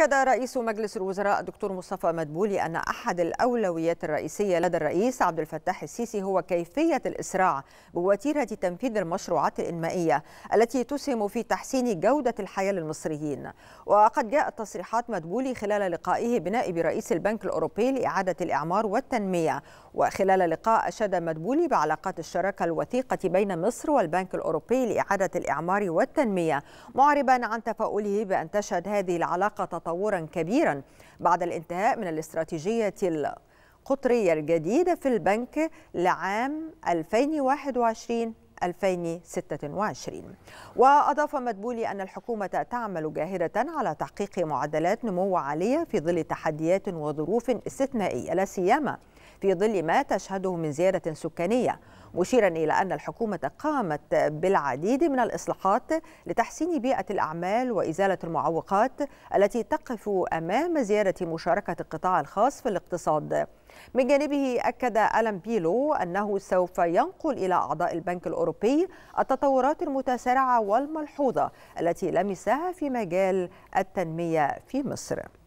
أكد رئيس مجلس الوزراء الدكتور مصطفى مدبولي أن أحد الأولويات الرئيسية لدى الرئيس عبد الفتاح السيسي هو كيفية الإسراع بوتيرة تنفيذ المشروعات الإنمائية التي تسهم في تحسين جودة الحياة للمصريين وقد جاءت تصريحات مدبولي خلال لقائه بنائب رئيس البنك الأوروبي لإعادة الإعمار والتنمية وخلال لقاء أشاد مدبولي بعلاقات الشراكة الوثيقة بين مصر والبنك الأوروبي لإعادة الإعمار والتنمية معربا عن تفاؤله بأن تشهد هذه العلاقة تطورا كبيرا بعد الانتهاء من الاستراتيجية القطرية الجديدة في البنك لعام 2021 2026 وأضاف مدبولي أن الحكومة تعمل جاهدة على تحقيق معدلات نمو عالية في ظل تحديات وظروف استثنائية لا سيما في ظل ما تشهده من زيادة سكانية مشيرا إلى أن الحكومة قامت بالعديد من الإصلاحات لتحسين بيئة الأعمال وإزالة المعوقات التي تقف أمام زيادة مشاركة القطاع الخاص في الاقتصاد من جانبه أكد ألم بيلو أنه سوف ينقل إلى أعضاء البنك الأوروبي التطورات المتسارعة والملحوظة التي لمسها في مجال التنمية في مصر